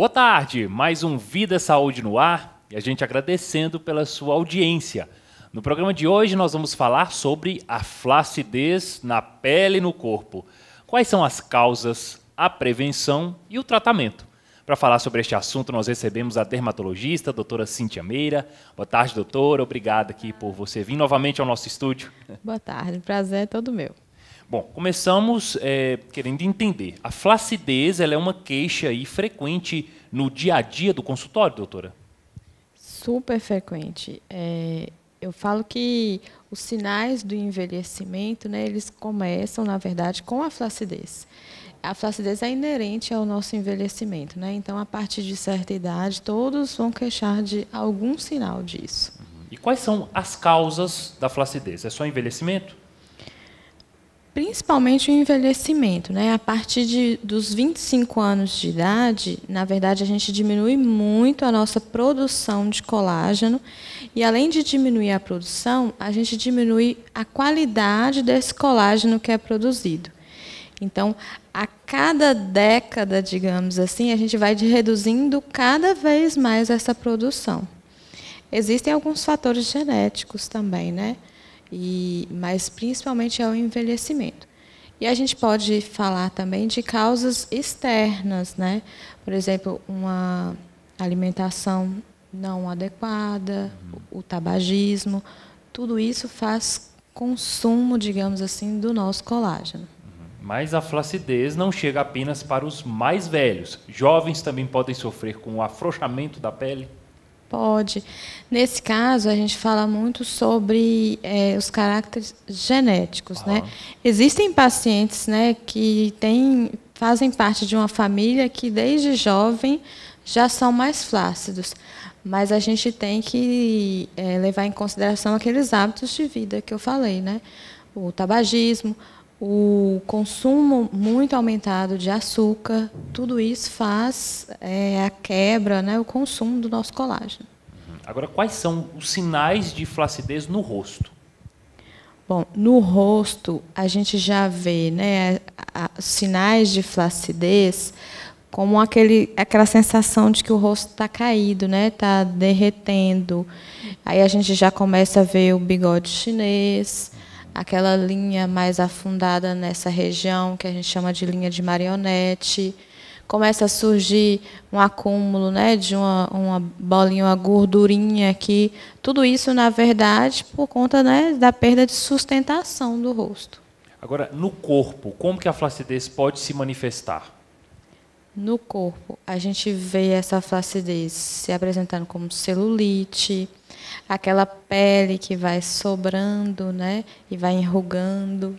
Boa tarde, mais um Vida Saúde no Ar e a gente agradecendo pela sua audiência. No programa de hoje nós vamos falar sobre a flacidez na pele e no corpo. Quais são as causas, a prevenção e o tratamento? Para falar sobre este assunto, nós recebemos a dermatologista, a doutora Cíntia Meira. Boa tarde, doutora. Obrigado aqui por você vir novamente ao nosso estúdio. Boa tarde, prazer é todo meu. Bom, começamos é, querendo entender. A flacidez ela é uma queixa aí frequente no dia a dia do consultório, doutora? Super frequente. É, eu falo que os sinais do envelhecimento, né, eles começam, na verdade, com a flacidez. A flacidez é inerente ao nosso envelhecimento, né? Então, a partir de certa idade, todos vão queixar de algum sinal disso. E quais são as causas da flacidez? É só envelhecimento? Principalmente o envelhecimento, né? A partir de, dos 25 anos de idade, na verdade, a gente diminui muito a nossa produção de colágeno. E além de diminuir a produção, a gente diminui a qualidade desse colágeno que é produzido. Então, a cada década, digamos assim, a gente vai reduzindo cada vez mais essa produção. Existem alguns fatores genéticos também, né? e, mas principalmente é o envelhecimento. E a gente pode falar também de causas externas, né? Por exemplo, uma alimentação não adequada, uhum. o tabagismo, tudo isso faz consumo, digamos assim, do nosso colágeno. Uhum. Mas a flacidez não chega apenas para os mais velhos. Jovens também podem sofrer com o afrouxamento da pele. Pode. Nesse caso, a gente fala muito sobre é, os caracteres genéticos. Ah. Né? Existem pacientes né, que têm, fazem parte de uma família que, desde jovem, já são mais flácidos. Mas a gente tem que é, levar em consideração aqueles hábitos de vida que eu falei, né? O tabagismo, o consumo muito aumentado de açúcar, tudo isso faz é, a quebra, né, o consumo do nosso colágeno. Agora, quais são os sinais de flacidez no rosto? Bom, no rosto a gente já vê né, a, a, sinais de flacidez como aquele, aquela sensação de que o rosto está caído, né? Está derretendo. Aí a gente já começa a ver o bigode chinês, aquela linha mais afundada nessa região que a gente chama de linha de marionete. Começa a surgir um acúmulo né, de uma, uma bolinha, uma gordurinha aqui. Tudo isso, na verdade, por conta né, da perda de sustentação do rosto. Agora, no corpo, como que a flacidez pode se manifestar? no corpo, a gente vê essa flacidez se apresentando como celulite, aquela pele que vai sobrando, né, e vai enrugando.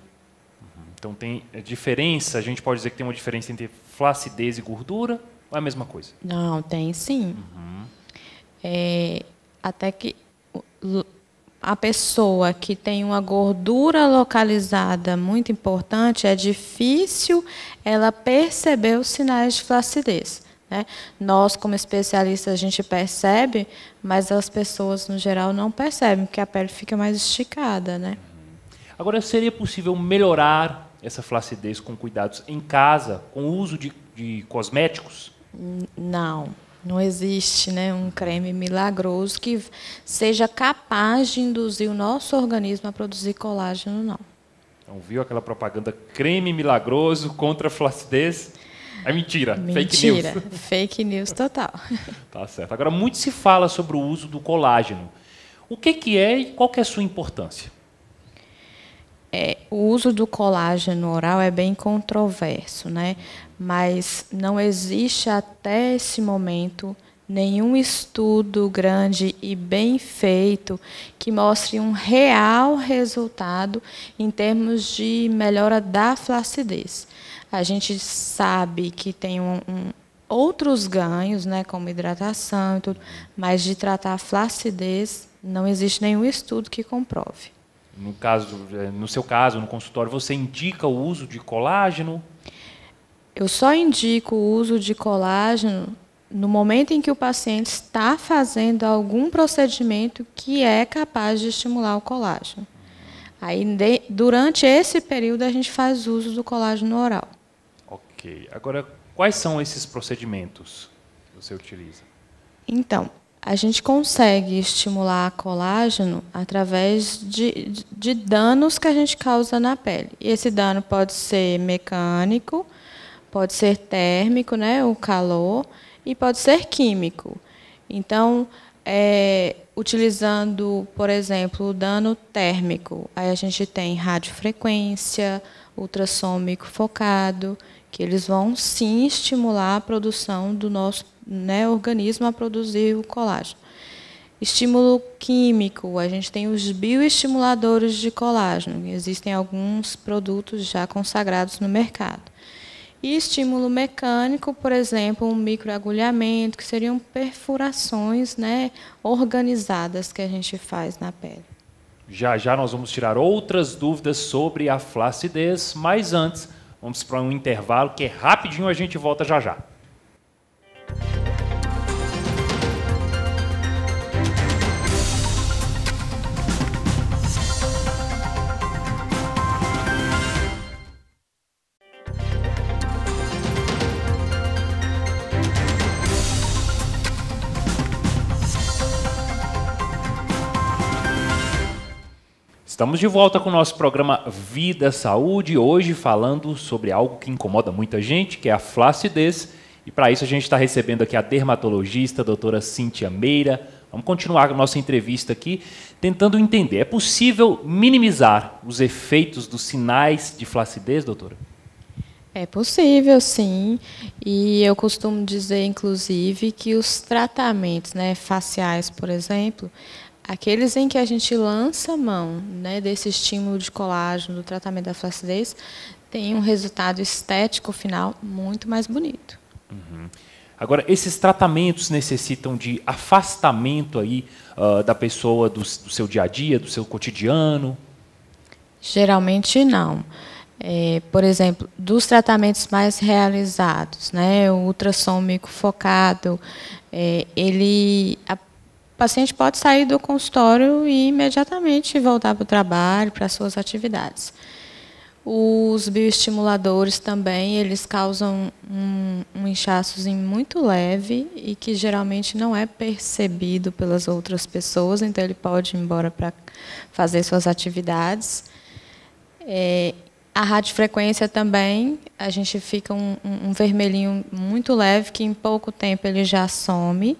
Então tem é, diferença, a gente pode dizer que tem uma diferença entre flacidez e gordura, ou é a mesma coisa? Não, tem sim. Uhum. É, até que a pessoa que tem uma gordura localizada muito importante, é difícil ela perceber os sinais de flacidez. Né? Nós, como especialistas, a gente percebe, mas as pessoas, no geral, não percebem, porque a pele fica mais esticada. Né? Agora, seria possível melhorar essa flacidez com cuidados em casa, com o uso de, de cosméticos? Não. Não. Não existe né, um creme milagroso que seja capaz de induzir o nosso organismo a produzir colágeno, não. Então, viu aquela propaganda creme milagroso contra a flacidez? É mentira, mentira, fake news. Mentira, fake news total. tá certo. Agora, muito se fala sobre o uso do colágeno. O que, que é e qual que é a sua importância? É, o uso do colágeno oral é bem controverso, né? mas não existe até esse momento nenhum estudo grande e bem feito que mostre um real resultado em termos de melhora da flacidez. A gente sabe que tem um, um, outros ganhos, né, como hidratação e tudo, mas de tratar a flacidez não existe nenhum estudo que comprove. No, caso, eh, no seu caso, no consultório, você indica o uso de colágeno? Eu só indico o uso de colágeno no momento em que o paciente está fazendo algum procedimento que é capaz de estimular o colágeno. Aí, de, durante esse período, a gente faz uso do colágeno oral. Ok. Agora, quais são esses procedimentos que você utiliza? Então, a gente consegue estimular colágeno através de, de danos que a gente causa na pele. E esse dano pode ser mecânico, pode ser térmico, né, o calor, e pode ser químico. Então, é, utilizando, por exemplo, o dano térmico, aí a gente tem radiofrequência, ultrassômico focado, que eles vão sim estimular a produção do nosso né, organismo a produzir o colágeno. Estímulo químico, a gente tem os bioestimuladores de colágeno, existem alguns produtos já consagrados no mercado. E estímulo mecânico, por exemplo, um microagulhamento, que seriam perfurações né, organizadas que a gente faz na pele. Já já nós vamos tirar outras dúvidas sobre a flacidez, mas antes, vamos para um intervalo que é rapidinho, a gente volta já já. Estamos de volta com o nosso programa Vida Saúde, hoje falando sobre algo que incomoda muita gente, que é a flacidez. E para isso a gente está recebendo aqui a dermatologista, a doutora Cíntia Meira. Vamos continuar a nossa entrevista aqui, tentando entender. É possível minimizar os efeitos dos sinais de flacidez, doutora? É possível, sim. E eu costumo dizer, inclusive, que os tratamentos né, faciais, por exemplo, Aqueles em que a gente lança a mão né, desse estímulo de colágeno, do tratamento da flacidez, tem um resultado estético final muito mais bonito. Uhum. Agora, esses tratamentos necessitam de afastamento aí uh, da pessoa do, do, seu dia a dia, do seu cotidiano? Geralmente não. É, por exemplo, dos tratamentos mais realizados, né, o ultrassom microfocado, é, ele paciente pode sair do consultório e imediatamente voltar para o trabalho, para as suas atividades. Os bioestimuladores também, eles causam um, um inchaçozinho muito leve e que geralmente não é percebido pelas outras pessoas, então ele pode ir embora para fazer suas atividades. É, a radiofrequência também, a gente fica um, um vermelhinho muito leve que em pouco tempo ele já some.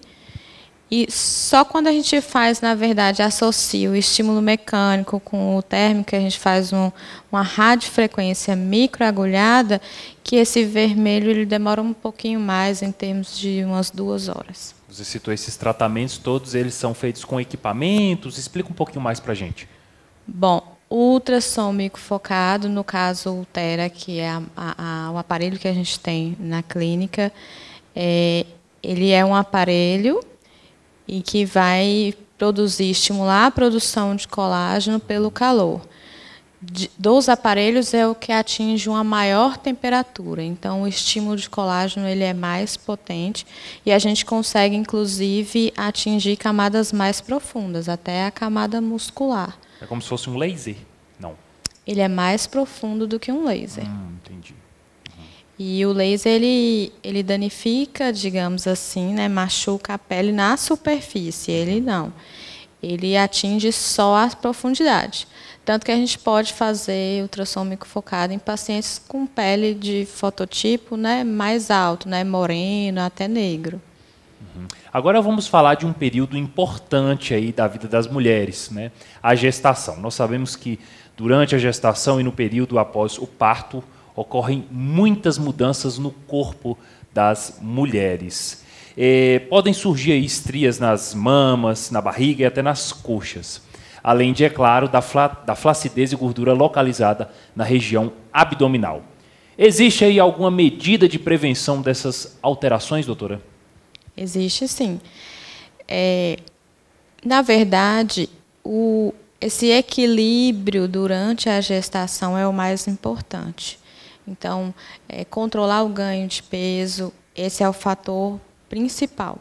E só quando a gente faz, na verdade, associa o estímulo mecânico com o térmico, a gente faz um, uma radiofrequência microagulhada, que esse vermelho ele demora um pouquinho mais, em termos de umas duas horas. Você citou esses tratamentos todos, eles são feitos com equipamentos? Explica um pouquinho mais para a gente. Bom, o ultrassom microfocado, no caso o Tera, que é a, a, o aparelho que a gente tem na clínica, é, ele é um aparelho e que vai produzir, estimular a produção de colágeno pelo calor. De, dos aparelhos é o que atinge uma maior temperatura, então o estímulo de colágeno ele é mais potente e a gente consegue inclusive atingir camadas mais profundas, até a camada muscular. É como se fosse um laser? Não. Ele é mais profundo do que um laser. Hum, entendi. E o laser ele, ele danifica, digamos assim, né, machuca a pele na superfície, ele não. Ele atinge só a profundidade. Tanto que a gente pode fazer ultrassom microfocado em pacientes com pele de fototipo né, mais alto, né, moreno, até negro. Uhum. Agora vamos falar de um período importante aí da vida das mulheres, né? a gestação. Nós sabemos que durante a gestação e no período após o parto, ocorrem muitas mudanças no corpo das mulheres. É, podem surgir estrias nas mamas, na barriga e até nas coxas. Além de, é claro, da, fla, da flacidez e gordura localizada na região abdominal. Existe aí alguma medida de prevenção dessas alterações, doutora? Existe sim. É, na verdade, o, esse equilíbrio durante a gestação é o mais importante. Então, é, controlar o ganho de peso, esse é o fator principal.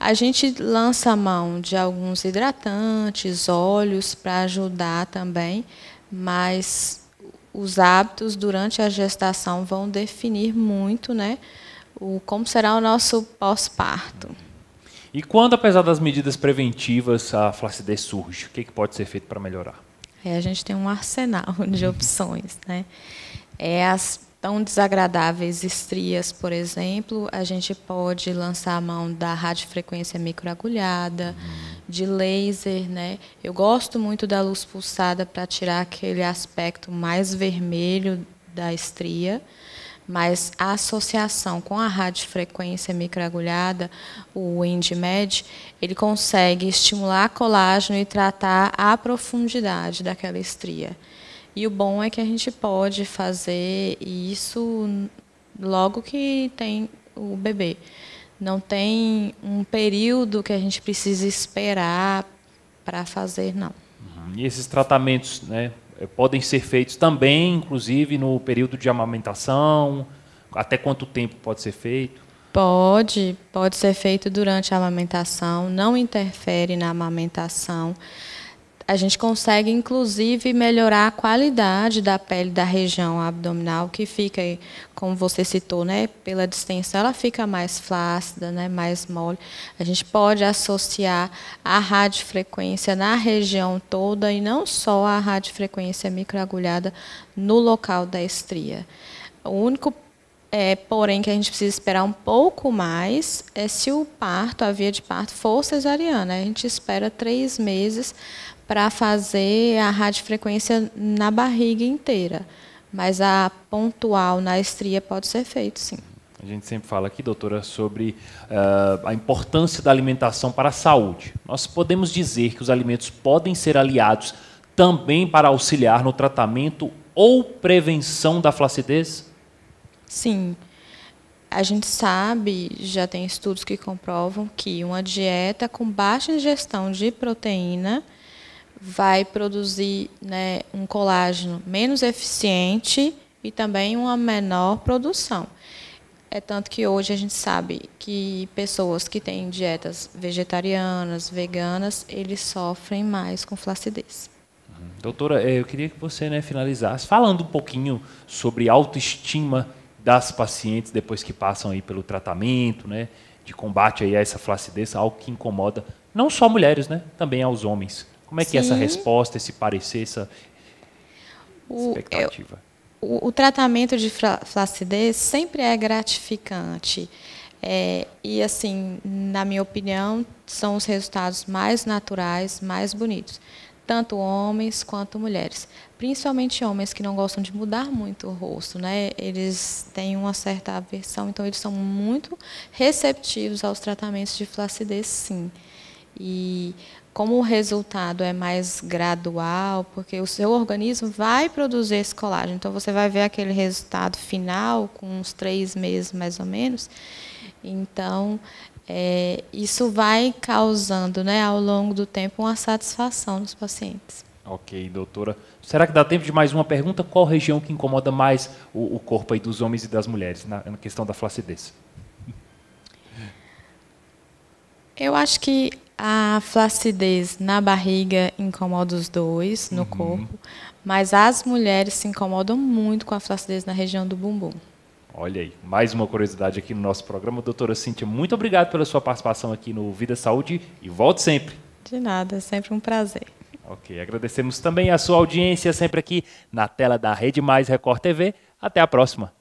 A gente lança a mão de alguns hidratantes, óleos para ajudar também, mas os hábitos durante a gestação vão definir muito, né, o como será o nosso pós-parto. E quando, apesar das medidas preventivas, a flacidez surge, o que, é que pode ser feito para melhorar? Aí a gente tem um arsenal de opções, né? É as tão desagradáveis estrias, por exemplo, a gente pode lançar a mão da radiofrequência microagulhada, uhum. de laser, né? Eu gosto muito da luz pulsada para tirar aquele aspecto mais vermelho da estria mas a associação com a radiofrequência microagulhada, o IndiMed, ele consegue estimular colágeno e tratar a profundidade daquela estria. E o bom é que a gente pode fazer isso logo que tem o bebê. Não tem um período que a gente precisa esperar para fazer, não. Uhum. E esses tratamentos, né, eh, podem ser feitos também, inclusive, no período de amamentação? Até quanto tempo pode ser feito? Pode, pode ser feito durante a amamentação, não interfere na amamentação a gente consegue, inclusive, melhorar a qualidade da pele da região abdominal, que fica, como você citou, né, pela distensão, ela fica mais flácida, né, mais mole. A gente pode associar a radiofrequência na região toda e não só a radiofrequência microagulhada no local da estria. O único é, porém, que a gente precisa esperar um pouco mais é se o parto, a via de parto, for cesariana. A gente espera três meses para fazer a radiofrequência na barriga inteira. Mas a pontual na estria pode ser feito sim. A gente sempre fala aqui, doutora, sobre uh, a importância da alimentação para a saúde. Nós podemos dizer que os alimentos podem ser aliados também para auxiliar no tratamento ou prevenção da flacidez? Sim. A gente sabe, já tem estudos que comprovam que uma dieta com baixa ingestão de proteína vai produzir né, um colágeno menos eficiente e também uma menor produção. É tanto que hoje a gente sabe que pessoas que têm dietas vegetarianas, veganas, eles sofrem mais com flacidez. Doutora, eh, eu queria que você né, finalizasse falando um pouquinho sobre autoestima das pacientes depois que passam aí pelo tratamento, né, de combate aí a essa flacidez, algo que incomoda não só mulheres, né, também aos homens. Como é Sim. que é essa resposta, esse parecer, essa o, expectativa? Eu, o, o, tratamento de flacidez sempre é gratificante. É, e assim, na minha opinião, são os resultados mais naturais, mais bonitos tanto homens quanto mulheres. Principalmente homens que não gostam de mudar muito o rosto, né? Eles têm uma certa aversão, então eles são muito receptivos aos tratamentos de flacidez, sim. E como o resultado é mais gradual, porque o seu organismo vai produzir esse colágeno, então você vai ver aquele resultado final com uns três meses mais ou menos. Então, é, isso vai causando, né, ao longo do tempo, uma satisfação nos pacientes. Ok, doutora. Será que dá tempo de mais uma pergunta? Qual região que incomoda mais o, o corpo aí dos homens e das mulheres na, na questão da flacidez? Eu acho que a flacidez na barriga incomoda os dois, no uhum. corpo, mas as mulheres se incomodam muito com a flacidez na região do bumbum. Olha aí, mais uma curiosidade aqui no nosso programa. Doutora Cíntia, muito obrigado pela sua participação aqui no Vida Saúde e volte sempre. De nada, é sempre um prazer. Ok, agradecemos também a sua audiência sempre aqui na tela da Rede Mais Record TV. Até a próxima.